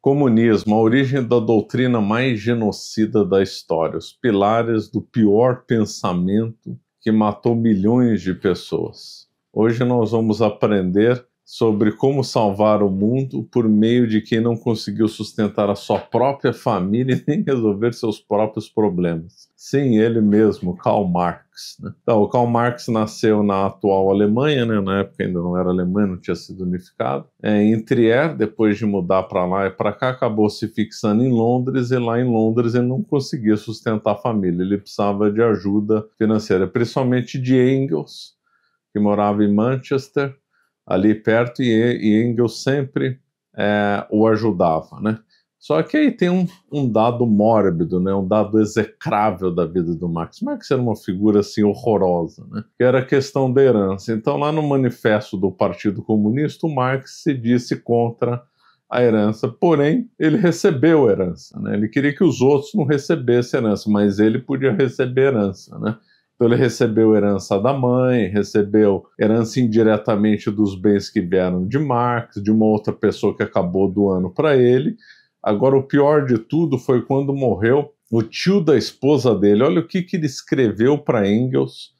Comunismo, a origem da doutrina mais genocida da história, os pilares do pior pensamento que matou milhões de pessoas. Hoje nós vamos aprender sobre como salvar o mundo por meio de quem não conseguiu sustentar a sua própria família e nem resolver seus próprios problemas. Sim, ele mesmo, Karl Marx. Né? Então, o Karl Marx nasceu na atual Alemanha, né? na época ainda não era Alemanha, não tinha sido unificado, é, em Trier, é, depois de mudar para lá e para cá, acabou se fixando em Londres, e lá em Londres ele não conseguia sustentar a família, ele precisava de ajuda financeira, principalmente de Engels, que morava em Manchester, ali perto e, e Engels sempre é, o ajudava, né? Só que aí tem um, um, dado mórbido, né? um dado execrável da vida do Marx. Marx era uma figura assim horrorosa, né? que era a questão da herança. Então, lá no manifesto do Partido Comunista, o Marx se disse contra a herança, porém, ele recebeu a herança. Né? Ele queria que os outros não recebessem a herança, mas ele podia receber a herança. Né? Então ele recebeu herança da mãe, recebeu herança indiretamente dos bens que vieram de Marx, de uma outra pessoa que acabou doando para ele. Agora, o pior de tudo foi quando morreu o tio da esposa dele. Olha o que, que ele escreveu para Engels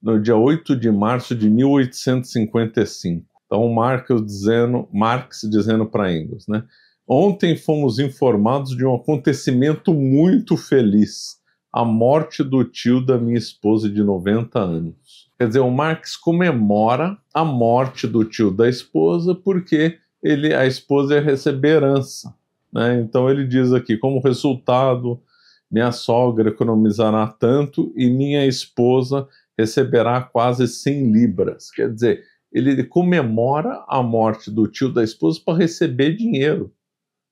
no dia 8 de março de 1855. Então, Marx dizendo, Marx dizendo para Engels, né? Ontem fomos informados de um acontecimento muito feliz a morte do tio da minha esposa de 90 anos. Quer dizer, o Marx comemora a morte do tio da esposa porque ele, a esposa ia receber herança. Né? Então ele diz aqui, como resultado, minha sogra economizará tanto e minha esposa receberá quase 100 libras. Quer dizer, ele comemora a morte do tio da esposa para receber dinheiro.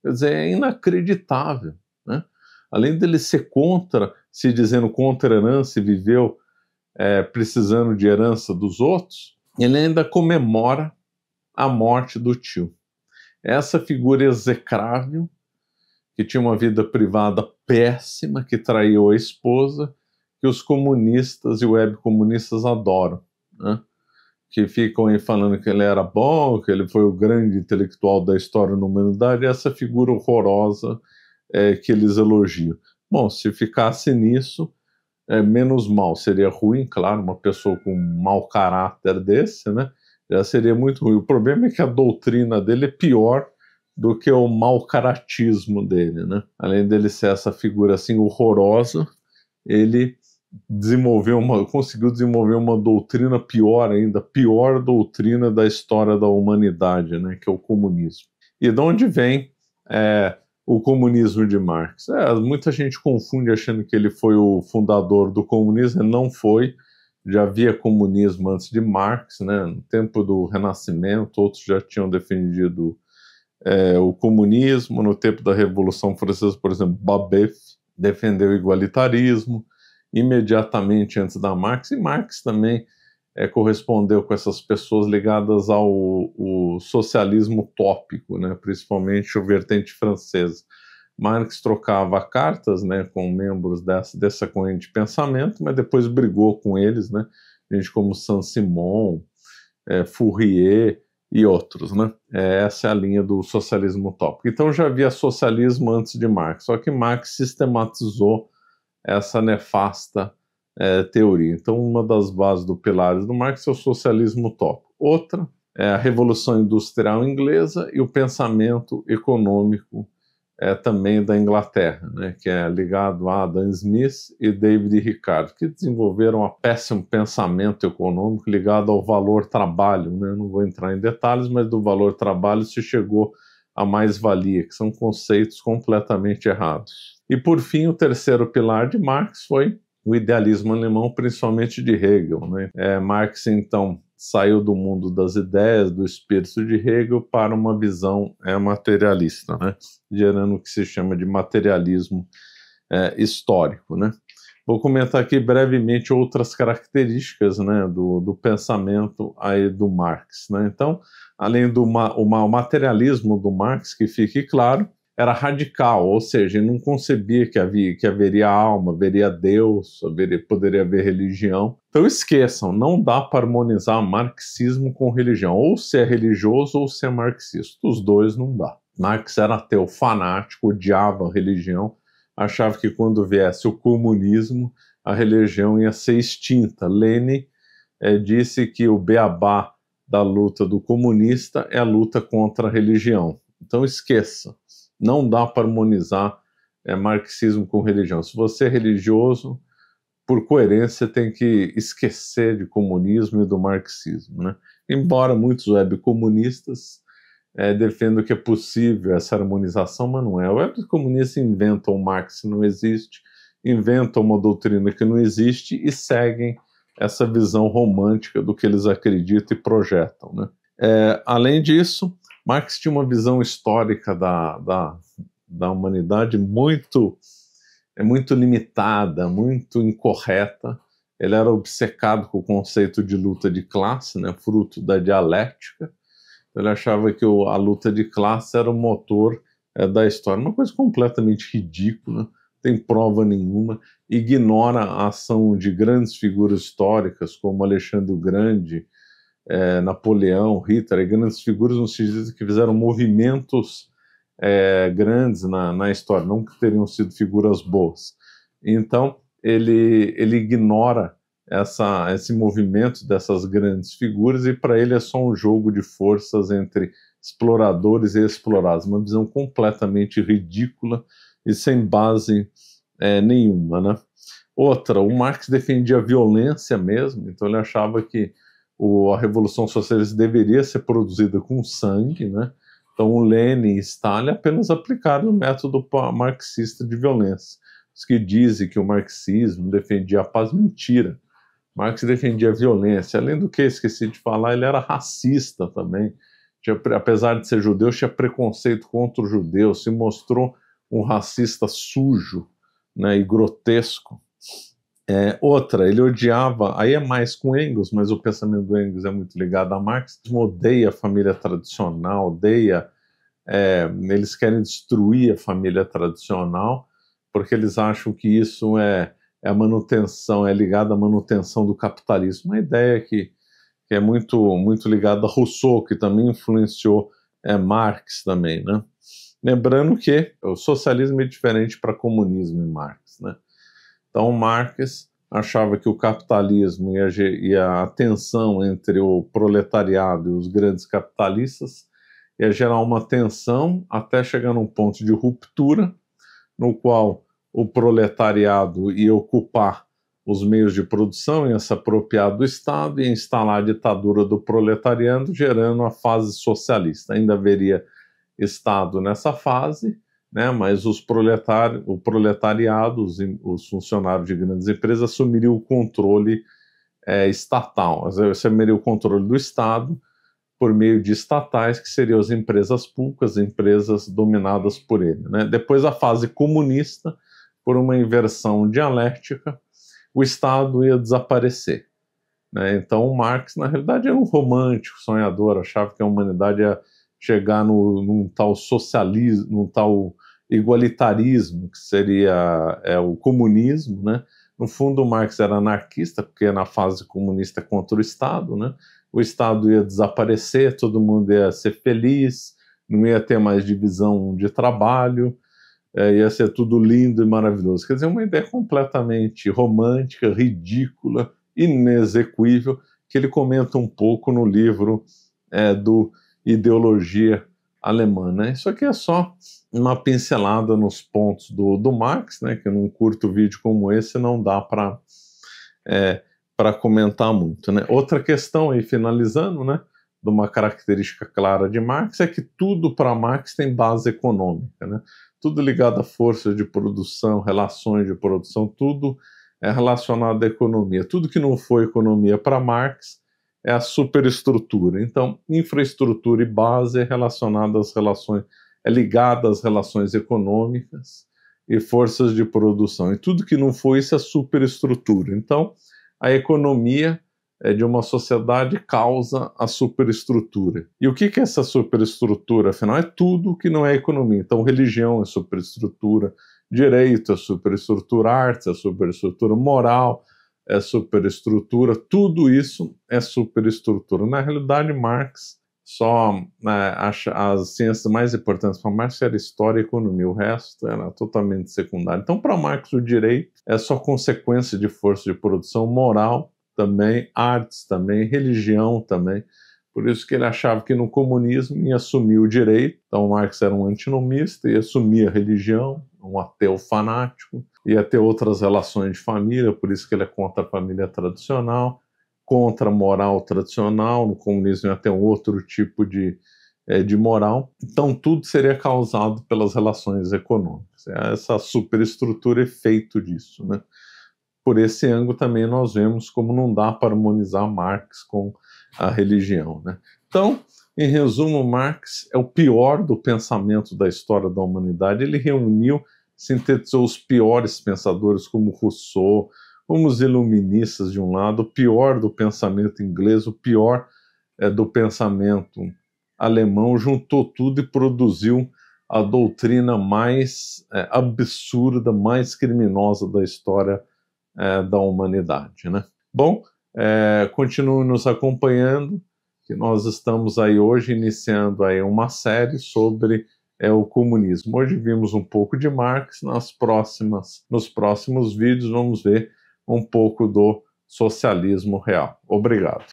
Quer dizer, é inacreditável. Né? Além dele ser contra se dizendo contra a herança e viveu é, precisando de herança dos outros, ele ainda comemora a morte do tio. Essa figura execrável, que tinha uma vida privada péssima, que traiu a esposa, que os comunistas e webcomunistas adoram, né? que ficam aí falando que ele era bom, que ele foi o grande intelectual da história da humanidade, essa figura horrorosa é, que eles elogiam. Bom, se ficasse nisso, é, menos mal, seria ruim, claro, uma pessoa com um mau caráter desse, né? Já seria muito ruim. O problema é que a doutrina dele é pior do que o mau caratismo dele, né? Além dele ser essa figura assim horrorosa, ele desenvolveu uma, conseguiu desenvolver uma doutrina pior ainda, pior doutrina da história da humanidade, né? Que é o comunismo. E de onde vem é, o comunismo de Marx. É, muita gente confunde achando que ele foi o fundador do comunismo, ele não foi. Já havia comunismo antes de Marx, né? no tempo do Renascimento, outros já tinham defendido é, o comunismo, no tempo da Revolução Francesa, por exemplo, Babeuf defendeu o igualitarismo, imediatamente antes da Marx, e Marx também é, correspondeu com essas pessoas ligadas ao, ao socialismo utópico, né, principalmente o vertente francesa. Marx trocava cartas né, com membros dessa, dessa corrente de pensamento, mas depois brigou com eles, né, gente como Saint-Simon, é, Fourier e outros. Né? É, essa é a linha do socialismo utópico. Então já havia socialismo antes de Marx, só que Marx sistematizou essa nefasta é, teoria. Então, uma das bases do Pilares do Marx é o socialismo utópico. Outra é a Revolução Industrial Inglesa e o pensamento econômico é, também da Inglaterra, né, que é ligado a Adam Smith e David Ricardo, que desenvolveram um péssimo pensamento econômico ligado ao valor trabalho. Né? Não vou entrar em detalhes, mas do valor trabalho se chegou à mais-valia, que são conceitos completamente errados. E por fim, o terceiro pilar de Marx foi o idealismo alemão, principalmente de Hegel. Né? É, Marx, então, saiu do mundo das ideias, do espírito de Hegel, para uma visão é, materialista, né? gerando o que se chama de materialismo é, histórico. Né? Vou comentar aqui brevemente outras características né, do, do pensamento aí do Marx. Né? Então, além do ma o materialismo do Marx, que fique claro, era radical, ou seja, não concebia que, havia, que haveria alma, haveria Deus, haveria, poderia haver religião. Então esqueçam, não dá para harmonizar marxismo com religião, ou se é religioso ou se é marxista, os dois não dá. Marx era ateu fanático, odiava a religião, achava que quando viesse o comunismo, a religião ia ser extinta. Lenin é, disse que o beabá da luta do comunista é a luta contra a religião. Então esqueça, não dá para harmonizar é, marxismo com religião. Se você é religioso, por coerência, tem que esquecer de comunismo e do marxismo. Né? Embora muitos webcomunistas é, defendam que é possível essa harmonização, mas não é. O webcomunista inventa o Marx não existe, inventam uma doutrina que não existe e seguem essa visão romântica do que eles acreditam e projetam. Né? É, além disso, Marx tinha uma visão histórica da, da, da humanidade muito, é muito limitada, muito incorreta. Ele era obcecado com o conceito de luta de classe, né, fruto da dialética. Então, ele achava que o, a luta de classe era o motor é, da história. Uma coisa completamente ridícula, tem prova nenhuma, ignora a ação de grandes figuras históricas como Alexandre o Grande, é, Napoleão, Hitler, grandes figuras se diz que fizeram movimentos é, grandes na, na história, não que teriam sido figuras boas. Então, ele, ele ignora essa, esse movimento dessas grandes figuras e para ele é só um jogo de forças entre exploradores e explorados, uma visão completamente ridícula e sem base é, nenhuma, né? Outra, o Marx defendia a violência mesmo, então ele achava que o, a Revolução Socialista deveria ser produzida com sangue, né? Então, o Lenin e Stalin apenas aplicaram o método marxista de violência. Os que dizem que o marxismo defendia a paz, mentira. Marx defendia a violência. Além do que, esqueci de falar, ele era racista também. Tinha, apesar de ser judeu, tinha preconceito contra o judeu, se mostrou um racista sujo né, e grotesco. É, outra, ele odiava, aí é mais com Engels, mas o pensamento do Engels é muito ligado a Marx, odeia a família tradicional, odeia, é, eles querem destruir a família tradicional, porque eles acham que isso é, é a manutenção, é ligado à manutenção do capitalismo, uma ideia que, que é muito, muito ligada a Rousseau, que também influenciou é, Marx também, né? Lembrando que o socialismo é diferente para comunismo e Marx, né? Então, Marx achava que o capitalismo e a, e a tensão entre o proletariado e os grandes capitalistas ia gerar uma tensão até chegar num ponto de ruptura, no qual o proletariado ia ocupar os meios de produção, ia se apropriar do Estado e instalar a ditadura do proletariado, gerando a fase socialista. Ainda haveria Estado nessa fase, né? mas os proletar, o proletariado, os, os funcionários de grandes empresas assumiriam o controle é, estatal, assumiriam o controle do Estado por meio de estatais, que seriam as empresas públicas, empresas dominadas por ele. Né? Depois a fase comunista, por uma inversão dialética, o Estado ia desaparecer. Né? Então, Marx, na realidade, era um romântico, sonhador, achava que a humanidade ia chegar no, num tal socialismo, num tal igualitarismo, que seria é, o comunismo, né? No fundo, Marx era anarquista, porque na fase comunista contra o Estado, né? O Estado ia desaparecer, todo mundo ia ser feliz, não ia ter mais divisão de trabalho, é, ia ser tudo lindo e maravilhoso. Quer dizer, uma ideia completamente romântica, ridícula, inexequível, que ele comenta um pouco no livro é, do ideologia alemã. Né? Isso aqui é só uma pincelada nos pontos do, do Marx, né? que num curto vídeo como esse não dá para é, para comentar muito. Né? Outra questão aí, finalizando, né, de uma característica clara de Marx, é que tudo para Marx tem base econômica. Né? Tudo ligado à força de produção, relações de produção, tudo é relacionado à economia. Tudo que não foi economia para Marx é a superestrutura. Então, infraestrutura e base é relacionada às relações, é ligada às relações econômicas e forças de produção. E tudo que não foi isso é superestrutura. Então, a economia é de uma sociedade causa a superestrutura. E o que é essa superestrutura? Afinal, é tudo que não é economia. Então, religião é superestrutura, direito é superestrutura, arte é superestrutura, moral é superestrutura, tudo isso é superestrutura. Na realidade, Marx só né, acha as ciências mais importantes para Marx era história e economia, o resto era totalmente secundário. Então, para Marx, o direito é só consequência de força de produção moral também, artes também, religião também. Por isso que ele achava que no comunismo ia assumir o direito. Então Marx era um antinomista e assumia a religião, um ateu fanático ia ter outras relações de família, por isso que ele é contra a família tradicional, contra a moral tradicional, no comunismo ia ter um outro tipo de, é, de moral. Então tudo seria causado pelas relações econômicas. É essa superestrutura é feito disso. Né? Por esse ângulo também nós vemos como não dá para harmonizar Marx com a religião. Né? Então, em resumo, Marx é o pior do pensamento da história da humanidade. Ele reuniu sintetizou os piores pensadores, como Rousseau, como os iluministas de um lado, o pior do pensamento inglês, o pior é, do pensamento alemão, juntou tudo e produziu a doutrina mais é, absurda, mais criminosa da história é, da humanidade. Né? Bom, é, continue nos acompanhando, que nós estamos aí hoje iniciando aí uma série sobre é o comunismo. Hoje vimos um pouco de Marx, nas próximas, nos próximos vídeos vamos ver um pouco do socialismo real. Obrigado.